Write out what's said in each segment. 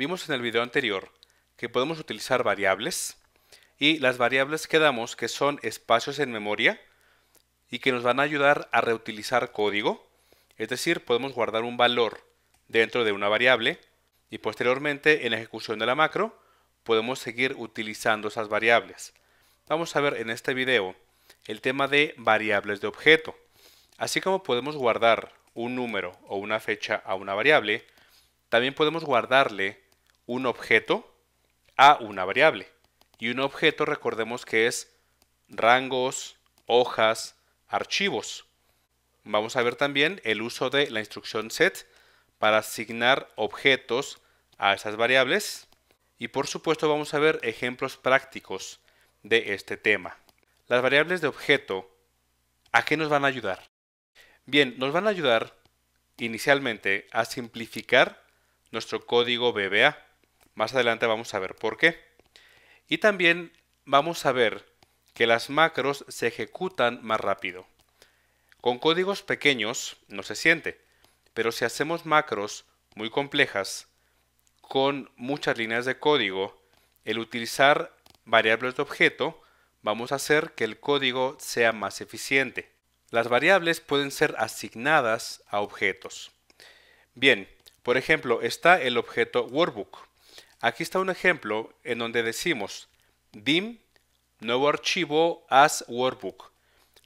Vimos en el video anterior que podemos utilizar variables y las variables que damos que son espacios en memoria y que nos van a ayudar a reutilizar código, es decir, podemos guardar un valor dentro de una variable y posteriormente en la ejecución de la macro podemos seguir utilizando esas variables. Vamos a ver en este video el tema de variables de objeto. Así como podemos guardar un número o una fecha a una variable, también podemos guardarle un objeto a una variable. Y un objeto recordemos que es rangos, hojas, archivos. Vamos a ver también el uso de la instrucción set para asignar objetos a esas variables. Y por supuesto vamos a ver ejemplos prácticos de este tema. Las variables de objeto, ¿a qué nos van a ayudar? Bien, nos van a ayudar inicialmente a simplificar nuestro código BBA. Más adelante vamos a ver por qué. Y también vamos a ver que las macros se ejecutan más rápido. Con códigos pequeños no se siente, pero si hacemos macros muy complejas, con muchas líneas de código, el utilizar variables de objeto, vamos a hacer que el código sea más eficiente. Las variables pueden ser asignadas a objetos. Bien, por ejemplo, está el objeto workbook. Aquí está un ejemplo en donde decimos dim nuevo archivo as workbook.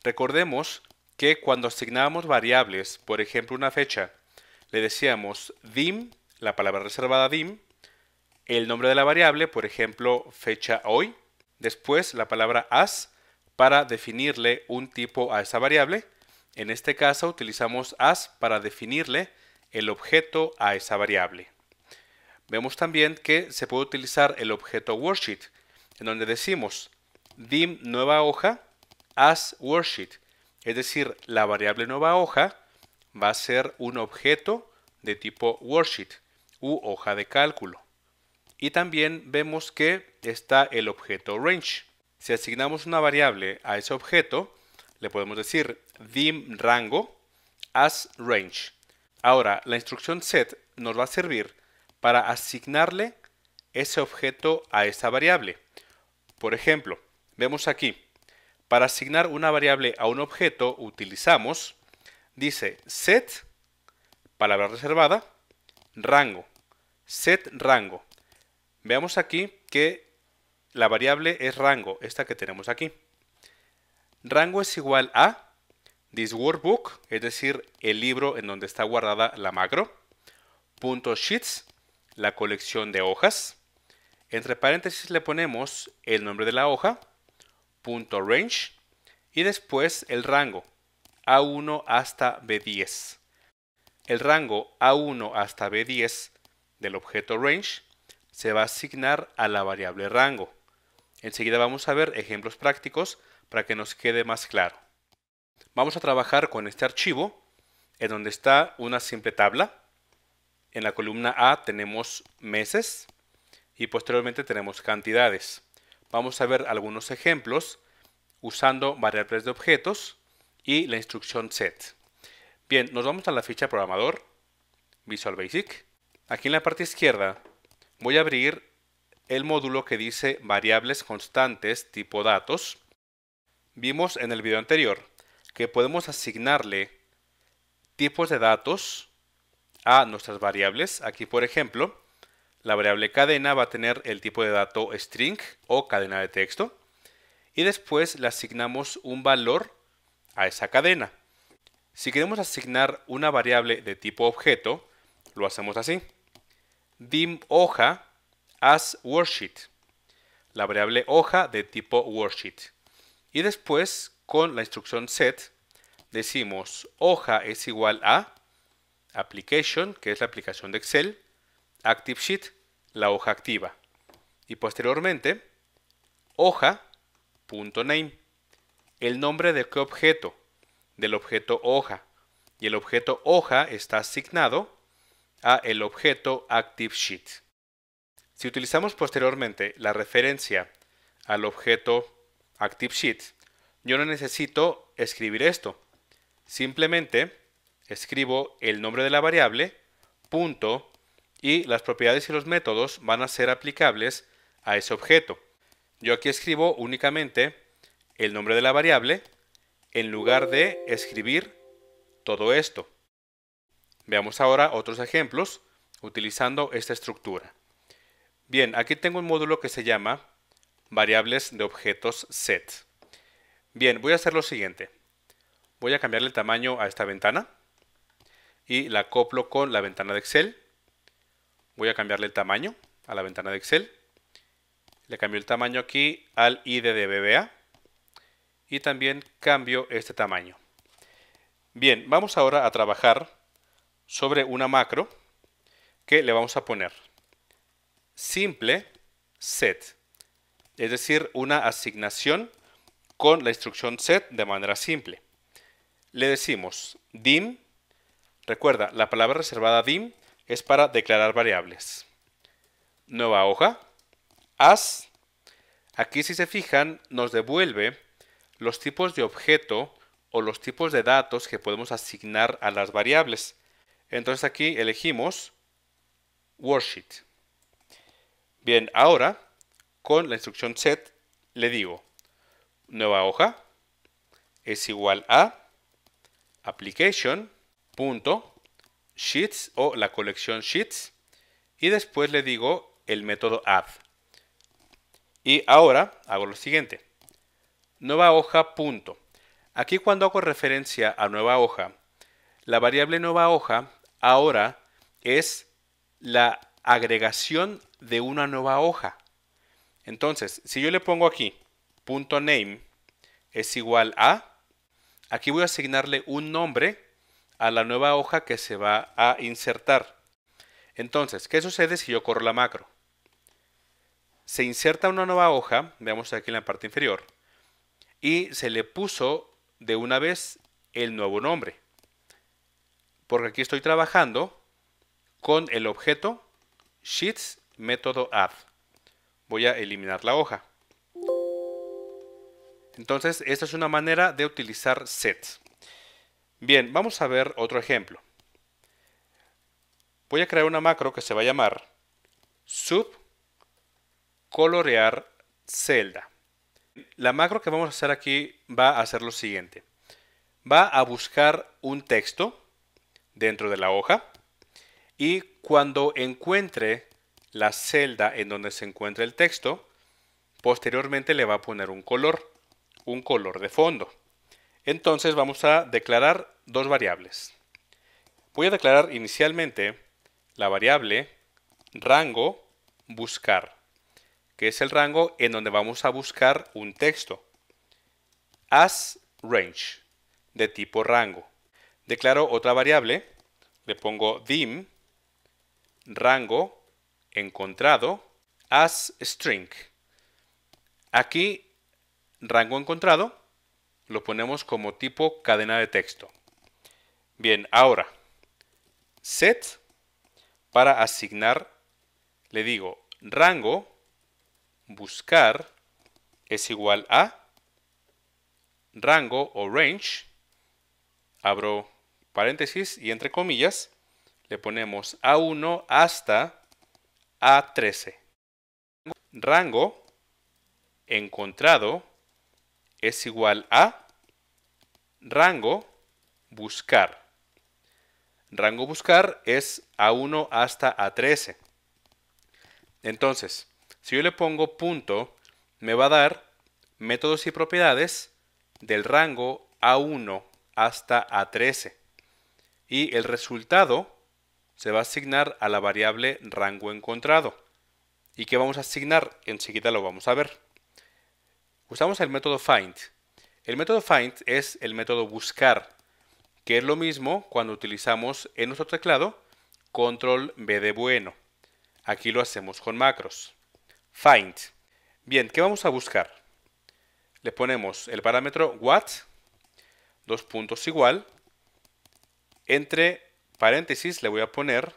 Recordemos que cuando asignábamos variables, por ejemplo una fecha, le decíamos dim, la palabra reservada dim, el nombre de la variable, por ejemplo fecha hoy, después la palabra as para definirle un tipo a esa variable. En este caso utilizamos as para definirle el objeto a esa variable. Vemos también que se puede utilizar el objeto worksheet, en donde decimos dim nueva hoja as worksheet. Es decir, la variable nueva hoja va a ser un objeto de tipo worksheet u hoja de cálculo. Y también vemos que está el objeto range. Si asignamos una variable a ese objeto, le podemos decir dim rango as range. Ahora, la instrucción set nos va a servir para asignarle ese objeto a esa variable. Por ejemplo, vemos aquí, para asignar una variable a un objeto utilizamos, dice set, palabra reservada, rango, set rango. Veamos aquí que la variable es rango, esta que tenemos aquí. Rango es igual a this workbook, es decir, el libro en donde está guardada la macro, punto sheets, la colección de hojas. Entre paréntesis le ponemos el nombre de la hoja, punto range, y después el rango, A1 hasta B10. El rango A1 hasta B10 del objeto range se va a asignar a la variable rango. Enseguida vamos a ver ejemplos prácticos para que nos quede más claro. Vamos a trabajar con este archivo en donde está una simple tabla en la columna A tenemos meses y posteriormente tenemos cantidades. Vamos a ver algunos ejemplos usando variables de objetos y la instrucción set. Bien, nos vamos a la ficha programador, Visual Basic. Aquí en la parte izquierda voy a abrir el módulo que dice variables constantes tipo datos. Vimos en el video anterior que podemos asignarle tipos de datos a nuestras variables. Aquí, por ejemplo, la variable cadena va a tener el tipo de dato string o cadena de texto. Y después le asignamos un valor a esa cadena. Si queremos asignar una variable de tipo objeto, lo hacemos así. dim hoja as worksheet. La variable hoja de tipo worksheet. Y después, con la instrucción set, decimos hoja es igual a Application, que es la aplicación de Excel, Active Sheet, la hoja activa. Y posteriormente, hoja.name, el nombre de qué objeto, del objeto hoja. Y el objeto hoja está asignado a el objeto Active Sheet. Si utilizamos posteriormente la referencia al objeto Active Sheet, yo no necesito escribir esto. Simplemente escribo el nombre de la variable, punto, y las propiedades y los métodos van a ser aplicables a ese objeto. Yo aquí escribo únicamente el nombre de la variable en lugar de escribir todo esto. Veamos ahora otros ejemplos utilizando esta estructura. Bien, aquí tengo un módulo que se llama variables de objetos set. Bien, voy a hacer lo siguiente. Voy a cambiarle el tamaño a esta ventana y la coplo con la ventana de Excel. Voy a cambiarle el tamaño a la ventana de Excel. Le cambio el tamaño aquí al ID de BBA y también cambio este tamaño. Bien, vamos ahora a trabajar sobre una macro que le vamos a poner simple set, es decir, una asignación con la instrucción set de manera simple. Le decimos dim Recuerda, la palabra reservada dim es para declarar variables. Nueva hoja, as. Aquí si se fijan nos devuelve los tipos de objeto o los tipos de datos que podemos asignar a las variables. Entonces aquí elegimos worksheet. Bien, ahora con la instrucción set le digo nueva hoja es igual a application punto sheets o la colección sheets y después le digo el método add. Y ahora hago lo siguiente. Nueva hoja punto. Aquí cuando hago referencia a nueva hoja, la variable nueva hoja ahora es la agregación de una nueva hoja. Entonces, si yo le pongo aquí punto .name es igual a, aquí voy a asignarle un nombre a la nueva hoja que se va a insertar. Entonces, ¿qué sucede si yo corro la macro? Se inserta una nueva hoja, veamos aquí en la parte inferior, y se le puso de una vez el nuevo nombre. Porque aquí estoy trabajando con el objeto sheets método add. Voy a eliminar la hoja. Entonces, esta es una manera de utilizar sets. Bien, vamos a ver otro ejemplo. Voy a crear una macro que se va a llamar sub colorear celda. La macro que vamos a hacer aquí va a hacer lo siguiente. Va a buscar un texto dentro de la hoja y cuando encuentre la celda en donde se encuentra el texto, posteriormente le va a poner un color, un color de fondo. Entonces vamos a declarar dos variables. Voy a declarar inicialmente la variable rango buscar, que es el rango en donde vamos a buscar un texto. As range, de tipo rango. Declaro otra variable, le pongo dim, rango, encontrado, as string. Aquí, rango encontrado, lo ponemos como tipo cadena de texto. Bien, ahora, set para asignar, le digo rango buscar es igual a rango o range, abro paréntesis y entre comillas, le ponemos A1 hasta A13. Rango encontrado es igual a rango buscar. Rango buscar es A1 hasta A13. Entonces, si yo le pongo punto, me va a dar métodos y propiedades del rango A1 hasta A13. Y el resultado se va a asignar a la variable rango encontrado. ¿Y qué vamos a asignar? Enseguida lo vamos a ver usamos el método find. El método find es el método buscar, que es lo mismo cuando utilizamos en nuestro teclado control B de bueno. Aquí lo hacemos con macros. Find. Bien, ¿qué vamos a buscar? Le ponemos el parámetro what, dos puntos igual, entre paréntesis le voy a poner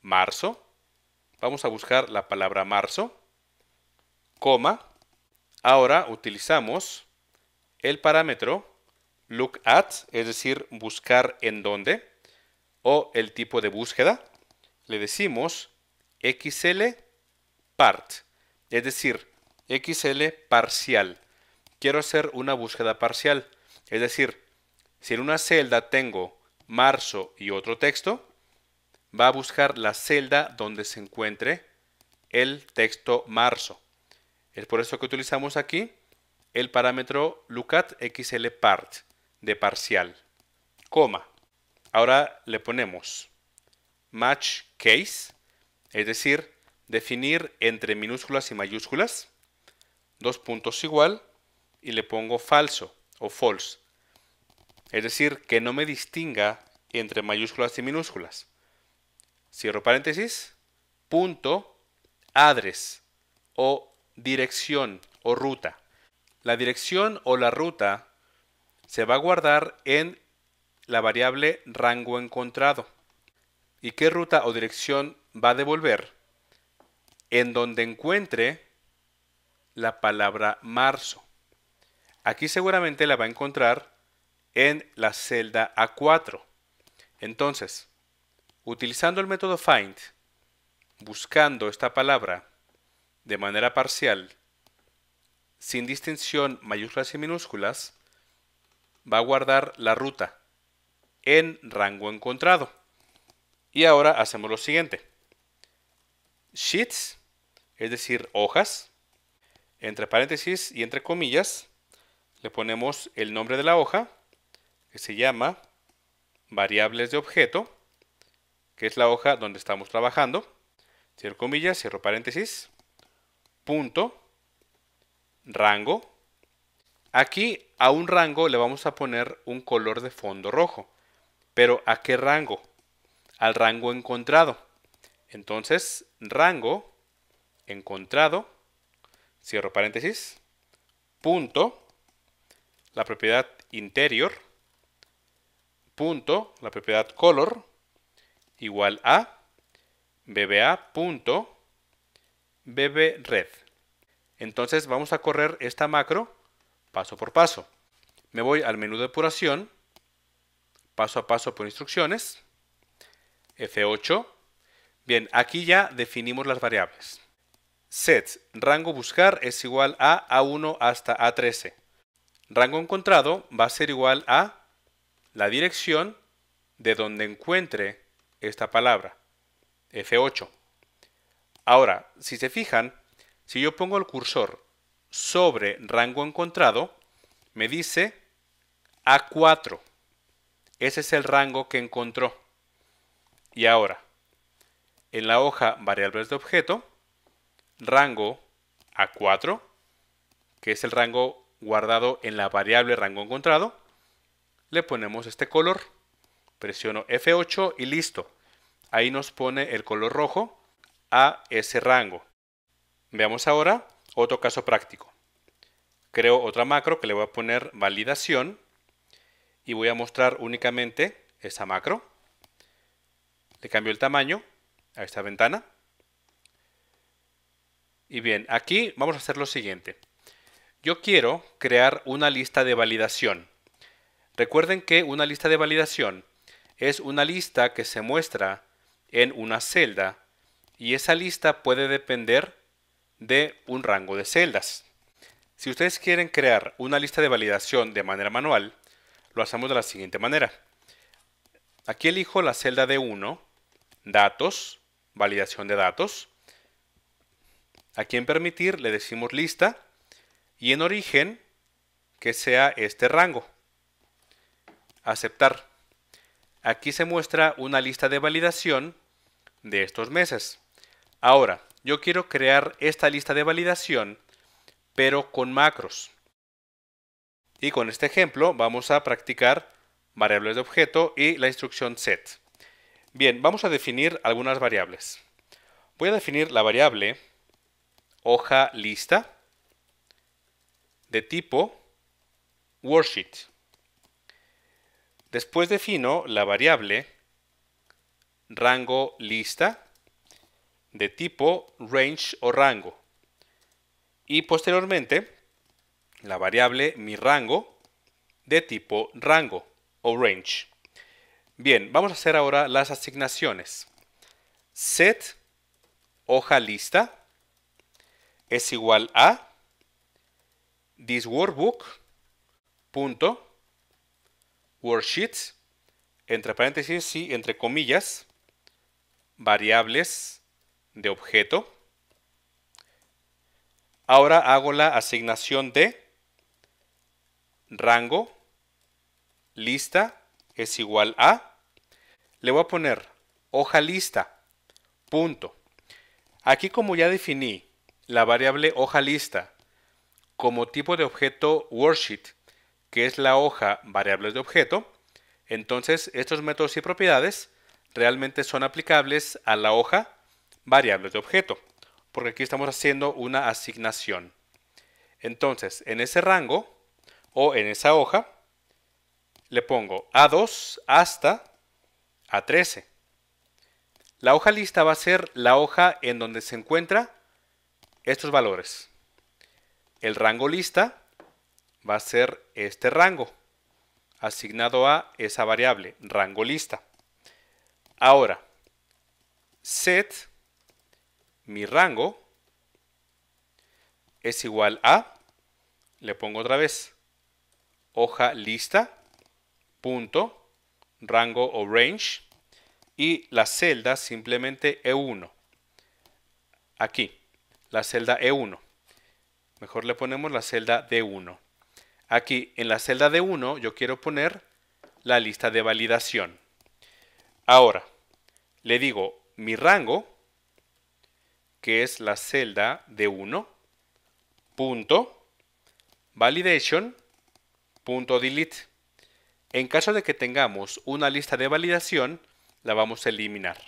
marzo, vamos a buscar la palabra marzo, coma, Ahora utilizamos el parámetro look at, es decir, buscar en dónde, o el tipo de búsqueda. Le decimos XL part, es decir, XL parcial. Quiero hacer una búsqueda parcial, es decir, si en una celda tengo marzo y otro texto, va a buscar la celda donde se encuentre el texto marzo. Es por eso que utilizamos aquí el parámetro xl part de parcial, coma. Ahora le ponemos match case, es decir, definir entre minúsculas y mayúsculas, dos puntos igual, y le pongo falso o false, es decir, que no me distinga entre mayúsculas y minúsculas. Cierro paréntesis, punto, adres o Dirección o ruta. La dirección o la ruta se va a guardar en la variable rango encontrado. ¿Y qué ruta o dirección va a devolver? En donde encuentre la palabra marzo. Aquí seguramente la va a encontrar en la celda A4. Entonces, utilizando el método find, buscando esta palabra de manera parcial, sin distinción mayúsculas y minúsculas, va a guardar la ruta en rango encontrado. Y ahora hacemos lo siguiente. Sheets, es decir, hojas, entre paréntesis y entre comillas, le ponemos el nombre de la hoja, que se llama variables de objeto, que es la hoja donde estamos trabajando, cierro comillas, cierro paréntesis, punto, rango. Aquí a un rango le vamos a poner un color de fondo rojo. Pero ¿a qué rango? Al rango encontrado. Entonces, rango encontrado, cierro paréntesis, punto, la propiedad interior, punto, la propiedad color, igual a bba punto BB Red. Entonces vamos a correr esta macro paso por paso. Me voy al menú de depuración, paso a paso por instrucciones, F8. Bien, aquí ya definimos las variables. Sets, rango buscar es igual a A1 hasta A13. Rango encontrado va a ser igual a la dirección de donde encuentre esta palabra, F8. Ahora, si se fijan, si yo pongo el cursor sobre rango encontrado, me dice A4. Ese es el rango que encontró. Y ahora, en la hoja variables de objeto, rango A4, que es el rango guardado en la variable rango encontrado, le ponemos este color, presiono F8 y listo. Ahí nos pone el color rojo a ese rango. Veamos ahora otro caso práctico. Creo otra macro que le voy a poner validación y voy a mostrar únicamente esa macro. Le cambio el tamaño a esta ventana. Y bien, aquí vamos a hacer lo siguiente. Yo quiero crear una lista de validación. Recuerden que una lista de validación es una lista que se muestra en una celda y esa lista puede depender de un rango de celdas. Si ustedes quieren crear una lista de validación de manera manual, lo hacemos de la siguiente manera. Aquí elijo la celda de 1, datos, validación de datos. Aquí en permitir le decimos lista y en origen que sea este rango. Aceptar. Aquí se muestra una lista de validación de estos meses. Ahora, yo quiero crear esta lista de validación, pero con macros. Y con este ejemplo vamos a practicar variables de objeto y la instrucción set. Bien, vamos a definir algunas variables. Voy a definir la variable hoja lista de tipo worksheet. Después defino la variable rango lista de tipo range o rango. Y posteriormente, la variable mi rango de tipo rango o range. Bien, vamos a hacer ahora las asignaciones. Set hoja lista es igual a this workbook punto worksheets entre paréntesis y entre comillas variables de objeto. Ahora hago la asignación de rango lista es igual a, le voy a poner hoja lista, punto. Aquí como ya definí la variable hoja lista como tipo de objeto worksheet, que es la hoja variables de objeto, entonces estos métodos y propiedades realmente son aplicables a la hoja variables de objeto, porque aquí estamos haciendo una asignación. Entonces, en ese rango o en esa hoja, le pongo A2 hasta A13. La hoja lista va a ser la hoja en donde se encuentra estos valores. El rango lista va a ser este rango, asignado a esa variable, rango lista. Ahora, set mi rango es igual a, le pongo otra vez, hoja lista, punto, rango o range, y la celda simplemente E1. Aquí, la celda E1. Mejor le ponemos la celda D1. Aquí, en la celda D1, yo quiero poner la lista de validación. Ahora, le digo mi rango que es la celda de 1, punto, validation, En caso de que tengamos una lista de validación, la vamos a eliminar.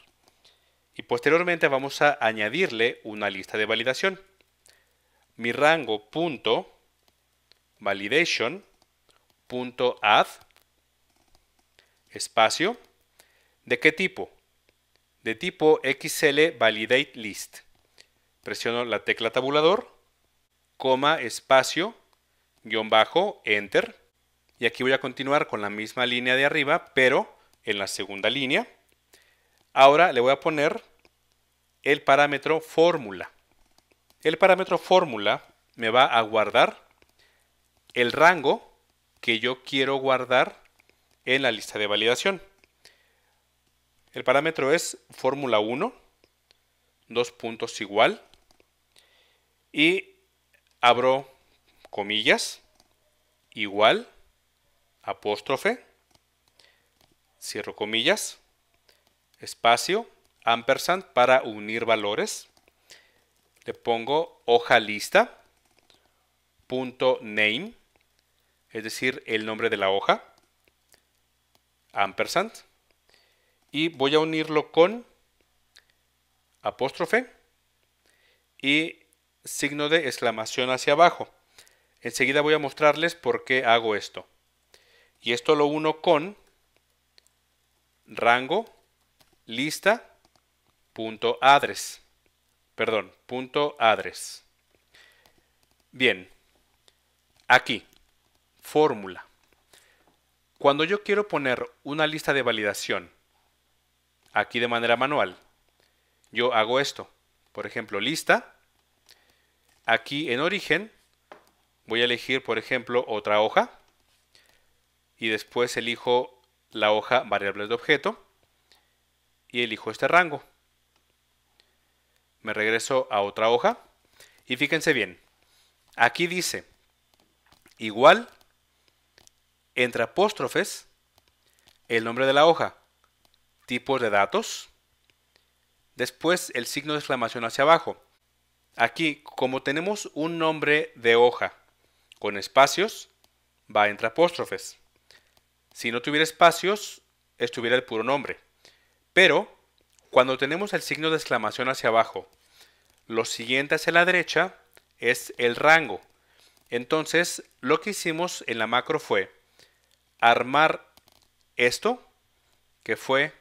Y posteriormente vamos a añadirle una lista de validación. Mi rango punto espacio de qué tipo? De tipo XL validate list presiono la tecla tabulador, coma, espacio, guión bajo, enter. Y aquí voy a continuar con la misma línea de arriba, pero en la segunda línea. Ahora le voy a poner el parámetro fórmula. El parámetro fórmula me va a guardar el rango que yo quiero guardar en la lista de validación. El parámetro es fórmula 1, dos puntos igual, y abro comillas, igual, apóstrofe, cierro comillas, espacio, ampersand para unir valores. Le pongo hoja lista, punto name, es decir, el nombre de la hoja, ampersand, y voy a unirlo con apóstrofe y signo de exclamación hacia abajo. Enseguida voy a mostrarles por qué hago esto. Y esto lo uno con rango lista punto adres. Perdón, punto adres. Bien. Aquí, fórmula. Cuando yo quiero poner una lista de validación aquí de manera manual, yo hago esto. Por ejemplo, lista Aquí en origen voy a elegir, por ejemplo, otra hoja y después elijo la hoja variables de objeto y elijo este rango. Me regreso a otra hoja y fíjense bien, aquí dice igual entre apóstrofes el nombre de la hoja, tipos de datos, después el signo de exclamación hacia abajo, Aquí, como tenemos un nombre de hoja con espacios, va entre apóstrofes. Si no tuviera espacios, estuviera el puro nombre. Pero, cuando tenemos el signo de exclamación hacia abajo, lo siguiente hacia la derecha es el rango. Entonces, lo que hicimos en la macro fue armar esto, que fue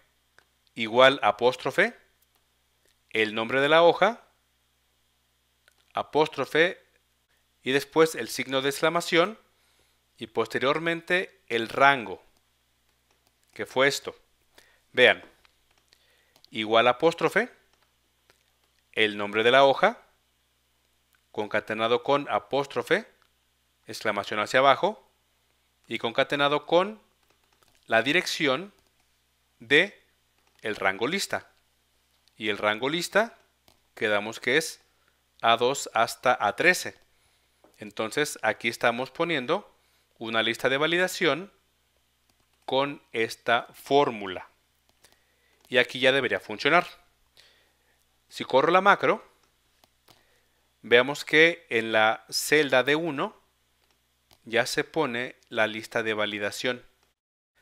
igual apóstrofe, el nombre de la hoja, apóstrofe y después el signo de exclamación y posteriormente el rango, que fue esto. Vean, igual apóstrofe, el nombre de la hoja, concatenado con apóstrofe, exclamación hacia abajo, y concatenado con la dirección de el rango lista. Y el rango lista quedamos que es a2 hasta A13. Entonces aquí estamos poniendo una lista de validación con esta fórmula. Y aquí ya debería funcionar. Si corro la macro, veamos que en la celda de 1 ya se pone la lista de validación.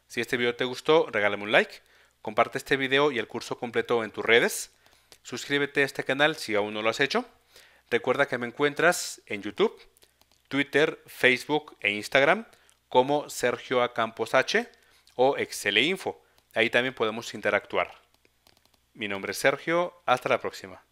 Si este video te gustó, regálame un like, comparte este video y el curso completo en tus redes, suscríbete a este canal si aún no lo has hecho Recuerda que me encuentras en YouTube, Twitter, Facebook e Instagram como Sergio Acampos H o excel Info. Ahí también podemos interactuar. Mi nombre es Sergio, hasta la próxima.